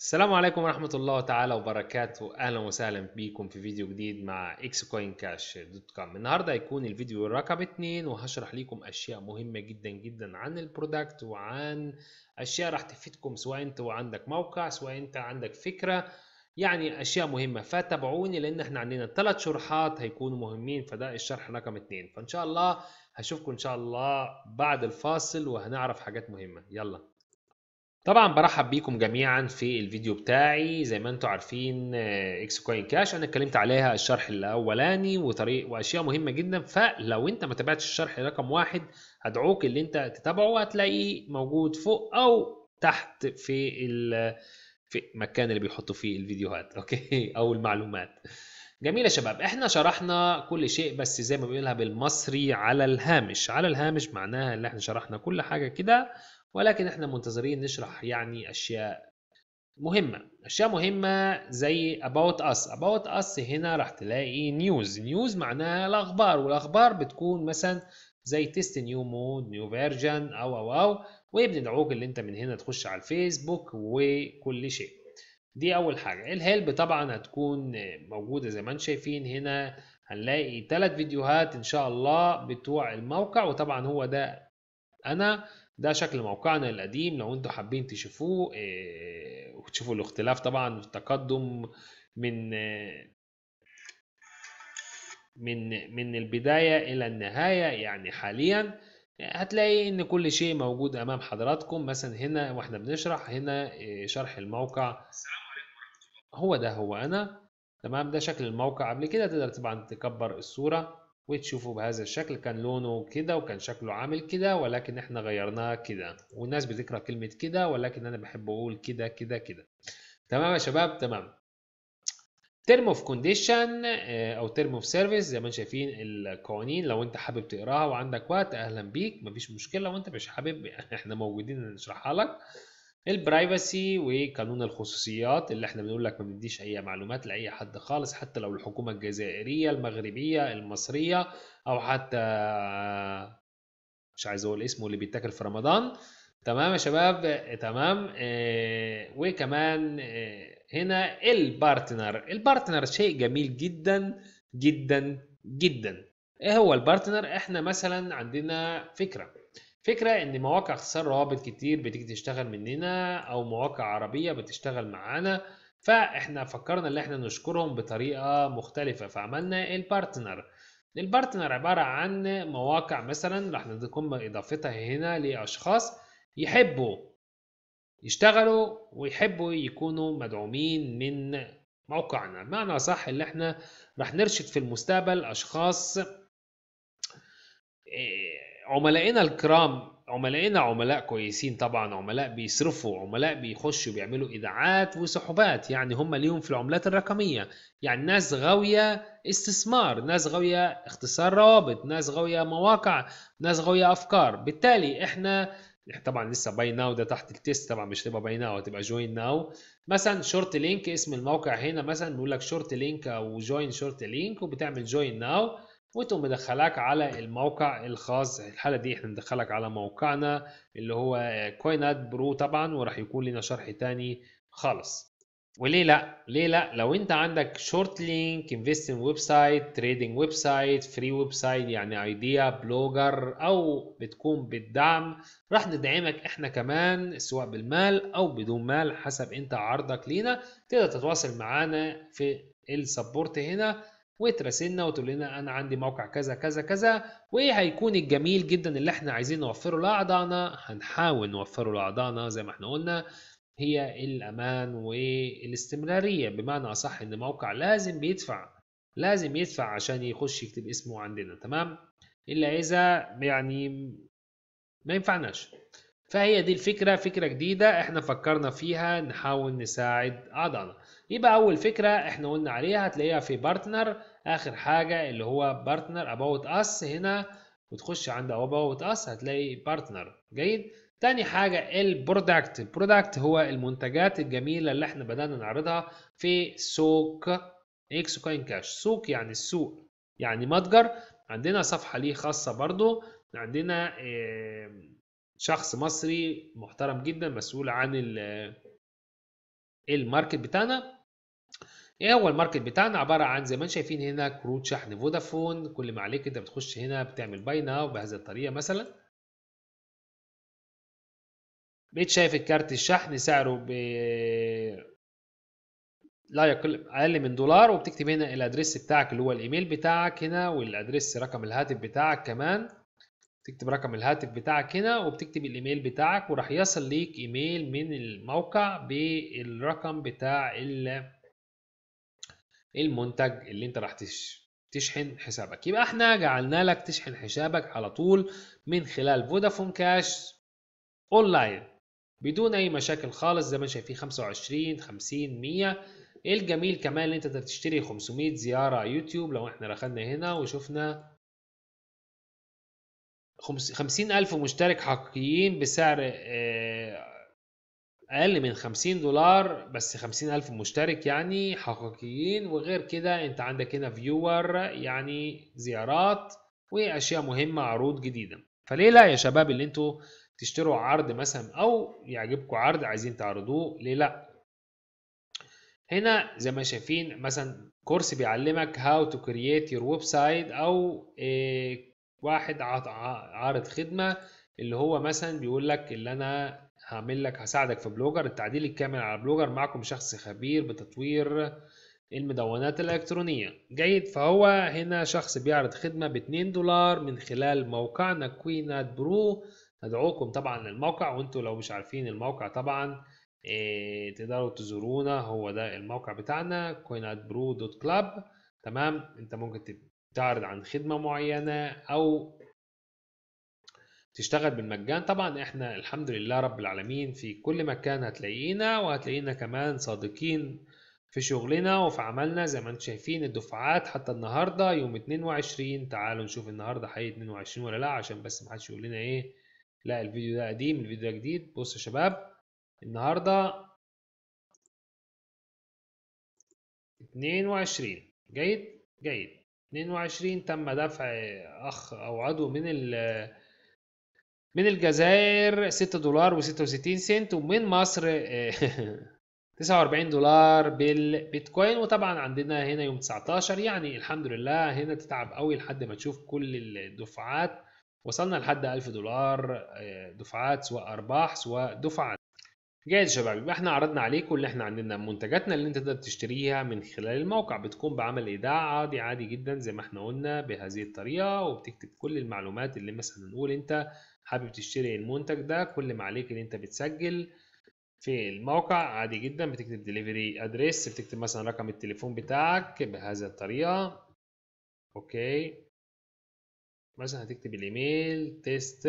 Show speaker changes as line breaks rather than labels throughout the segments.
السلام عليكم ورحمة الله تعالى وبركاته أهلا وسهلا بيكم في فيديو جديد مع xcoincash.com كاش دوت كوم النهاردة هيكون الفيديو رقم اتنين وهشرح لكم أشياء مهمة جدا جدا عن البرودكت وعن أشياء راح تفيدكم سواء أنت عندك موقع سواء أنت عندك فكرة يعني أشياء مهمة فتابعوني لأن احنا عندنا ثلاث شروحات هيكونوا مهمين فده الشرح رقم اتنين فإن شاء الله هشوفكم إن شاء الله بعد الفاصل وهنعرف حاجات مهمة يلا طبعا برحب بيكم جميعا في الفيديو بتاعي زي ما انتم عارفين اكس كوين كاش انا اتكلمت عليها الشرح الاولاني وطريق واشياء مهمه جدا فلو انت ما تابعتش الشرح رقم واحد هدعوك اللي انت تتابعه هتلاقيه موجود فوق او تحت في في المكان اللي بيحطوا فيه الفيديوهات اوكي او المعلومات جميل يا شباب احنا شرحنا كل شيء بس زي ما بيقولها بالمصري على الهامش على الهامش معناها ان احنا شرحنا كل حاجه كده ولكن احنا منتظرين نشرح يعني اشياء مهمة أشياء مهمة زي about us about us هنا راح تلاقي نيوز نيوز معناها الأخبار والأخبار بتكون مثلا زي تيست نيو مود نيو فيرجن أو أو أو وبندعوك اللي أنت من هنا تخش على الفيسبوك وكل شيء دي أول حاجة الهيلب طبعا هتكون موجودة زي ما انتم شايفين هنا هنلاقي ثلاث فيديوهات إن شاء الله بتوع الموقع وطبعا هو ده أنا ده شكل موقعنا القديم لو انتوا حابين تشوفوه اه وتشوفوا الاختلاف طبعا التقدم من آه، من من البداية إلى النهاية يعني حاليا هتلاقي ان كل شيء موجود امام حضراتكم مثلا هنا واحنا بنشرح هنا آه، شرح الموقع هو ده هو انا تمام ده شكل الموقع قبل كده تقدر طبعا تكبر الصورة وتشوفوا بهذا الشكل كان لونه كده وكان شكله عامل كده ولكن احنا غيرناه كده والناس بتكره كلمة كده ولكن انا بحب اقول كده كده كده تمام يا شباب تمام ترم اوف كونديشن او ترم اوف سيرفيس زي ما شايفين القوانين لو انت حابب تقراها وعندك وقت اهلا بيك مفيش مشكله وانت مش حابب احنا موجودين نشرحها لك البرايفسي وقانون الخصوصيات اللي احنا بنقول لك ما بنديش اي معلومات لاي حد خالص حتى لو الحكومه الجزائريه المغربيه المصريه او حتى مش عايز اقول اسمه اللي بيتاكل في رمضان تمام يا شباب تمام اه وكمان اه هنا البارتنر البارتنر شيء جميل جدا جدا جدا ايه هو البارتنر احنا مثلا عندنا فكره فكرة ان مواقع اختصار روابط كتير بتيجي تشتغل مننا او مواقع عربية بتشتغل معانا فاحنا فكرنا ان احنا نشكرهم بطريقة مختلفة فعملنا البارتنر البارتنر عبارة عن مواقع مثلا راح نقوم اضافتها هنا لاشخاص يحبوا يشتغلوا ويحبوا يكونوا مدعومين من موقعنا معنى صح ان احنا راح نرشد في المستقبل اشخاص إيه، عملائنا الكرام عملائنا عملاء كويسين طبعا عملاء بيصرفوا عملاء بيخشوا بيعملوا ايداعات وسحوبات يعني هم ليهم في العملات الرقميه يعني ناس غاويه استثمار ناس غاويه اختصار روابط ناس غاويه مواقع ناس غاويه افكار بالتالي احنا طبعا لسه باي ناو ده تحت التيست طبعا مش تبقى باي ناو هتبقى جوين ناو مثلا شورت لينك اسم الموقع هنا مثلا بيقول لك شورت لينك او جوين شورت لينك وبتعمل جوين ناو وتقوم مدخلاك على الموقع الخاص الحالة دي احنا ندخلك على موقعنا اللي هو كوينات برو طبعا وراح يكون لنا شرح تاني خالص وليه لا ليه لا لو انت عندك شورت لينك انفستنج ويب سايت تريدنج ويب سايت فري ويب سايت يعني ايديا بلوجر او بتكون بالدعم راح ندعمك احنا كمان سواء بالمال او بدون مال حسب انت عرضك لينا تقدر تتواصل معانا في السبورت هنا وتراسلنا وتقول لنا انا عندي موقع كذا كذا كذا وايه هيكون الجميل جدا اللي احنا عايزين نوفره لاعضائنا هنحاول نوفره لاعضائنا زي ما احنا قلنا هي الامان والاستمراريه بمعنى اصح ان موقع لازم بيدفع لازم يدفع عشان يخش يكتب اسمه عندنا تمام الا اذا يعني ما ينفعناش فهي دي الفكرة فكرة جديدة احنا فكرنا فيها نحاول نساعد أعضائنا يبقى أول فكرة احنا قلنا عليها هتلاقيها في بارتنر آخر حاجة اللي هو بارتنر أباوت أس هنا وتخش عند أباوت أس هتلاقي بارتنر جيد تاني حاجة البرودكت البرودكت هو المنتجات الجميلة اللي احنا بدأنا نعرضها في سوق اكس كوين كاش سوق يعني السوق يعني متجر عندنا صفحة ليه خاصة برضو عندنا شخص مصري محترم جدا مسؤول عن إيه الماركت بتاعنا ايه هو الماركت بتاعنا عباره عن زي ما انتم شايفين هنا كروت شحن فودافون كل ما عليك انت بتخش هنا بتعمل باي ناو بهذه الطريقه مثلا بقيت شايف الكارت الشحن سعره ب لا يقل اقل من دولار وبتكتب هنا الادريس بتاعك اللي هو الايميل بتاعك هنا والادريس رقم الهاتف بتاعك كمان تكتب رقم الهاتف بتاعك هنا وبتكتب الايميل بتاعك وراح يصل ليك ايميل من الموقع بالرقم بتاع المنتج اللي انت راح تشحن حسابك يبقى احنا جعلنا لك تشحن حسابك على طول من خلال فودافون كاش اونلاين بدون اي مشاكل خالص زي ما شايفين 25 50 100 الجميل كمان ان انت تشتري 500 زياره يوتيوب لو احنا دخلنا هنا وشفنا خمسين ألف مشترك حقيقيين بسعر آه، أقل من خمسين دولار بس خمسين ألف مشترك يعني حقيقيين وغير كده أنت عندك هنا فيور يعني زيارات وأشياء مهمة عروض جديدة فليه لا يا شباب اللي انتوا تشتروا عرض مثلا أو يعجبكم عرض عايزين تعرضوه ليه لا هنا زي ما شايفين مثلا كورس بيعلمك هاو تو كرييت يور ويب سايت او آه، واحد عارض خدمه اللي هو مثلا بيقول لك اللي انا هعمل لك هساعدك في بلوجر التعديل الكامل على بلوجر معكم شخص خبير بتطوير المدونات الإلكترونية جيد فهو هنا شخص بيعرض خدمة ب 2 دولار من خلال موقعنا كوينات برو ندعوكم طبعا للموقع وانتم لو مش عارفين الموقع طبعا ايه تقدروا تزورونا هو ده الموقع بتاعنا كوينات برو دوت كلاب تمام انت ممكن تعرض عن خدمه معينه او تشتغل بالمجان طبعا احنا الحمد لله رب العالمين في كل مكان هتلاقينا وهتلاقينا كمان صادقين في شغلنا وفي عملنا زي ما انتم شايفين الدفعات حتى النهارده يوم 22 تعالوا نشوف النهارده حقيقي 22 ولا لا عشان بس محدش يقول لنا ايه لا الفيديو ده قديم الفيديو ده جديد بصوا يا شباب النهارده 22 جيد جيد 22 تم دفع أخ أو عضو من ال من الجزائر 6 دولار و66 سنت ومن مصر 49 آه، دولار بالبيتكوين وطبعا عندنا هنا يوم 19 يعني الحمد لله هنا تتعب قوي لحد ما تشوف كل الدفعات وصلنا لحد 1000 دولار آه، دفعات سواء ارباح سواء دفعات جاهز يا شباب يبقى احنا عرضنا عليكم اللي احنا عندنا منتجاتنا اللي انت تقدر تشتريها من خلال الموقع بتقوم بعمل ايداع عادي عادي جدا زي ما احنا قلنا بهذه الطريقه وبتكتب كل المعلومات اللي مثلا نقول انت حابب تشتري المنتج ده كل ما عليك ان انت بتسجل في الموقع عادي جدا بتكتب دليفري ادريس بتكتب مثلا رقم التليفون بتاعك بهذه الطريقه اوكي مثلا هتكتب الايميل تيست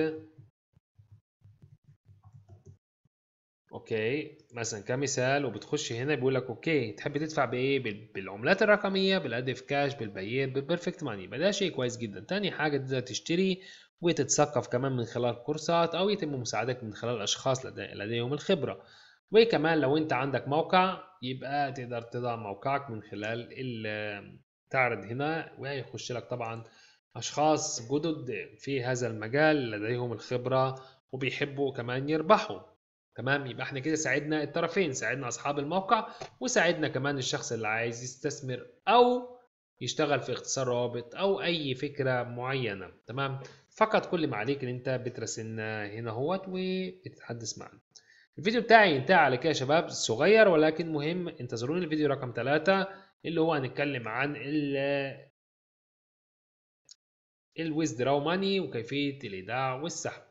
اوكي مثلا كمثال وبتخش هنا بيقول لك اوكي تحب تدفع بايه بالعملات الرقميه بالادف كاش بالبيير بالبرفكت ماني ده شيء كويس جدا تاني حاجه تقدر تشتري وتتثقف كمان من خلال كورسات او يتم مساعدتك من خلال اشخاص لديهم الخبره وكمان لو انت عندك موقع يبقى تقدر تضع موقعك من خلال تعرض هنا وهيخش لك طبعا اشخاص جدد في هذا المجال لديهم الخبره وبيحبوا كمان يربحوا تمام يبقى احنا كده ساعدنا الطرفين ساعدنا اصحاب الموقع وساعدنا كمان الشخص اللي عايز يستثمر او يشتغل في اختصار روابط او اي فكره معينه تمام فقط كل ما عليك ان انت بترسلنا هنا اهوت وبتتحدث معنا الفيديو بتاعي انتهى على كده يا شباب صغير ولكن مهم انتظروني الفيديو رقم ثلاثه اللي هو هنتكلم عن ال الويزدراو ماني وكيفيه الايداع والسحب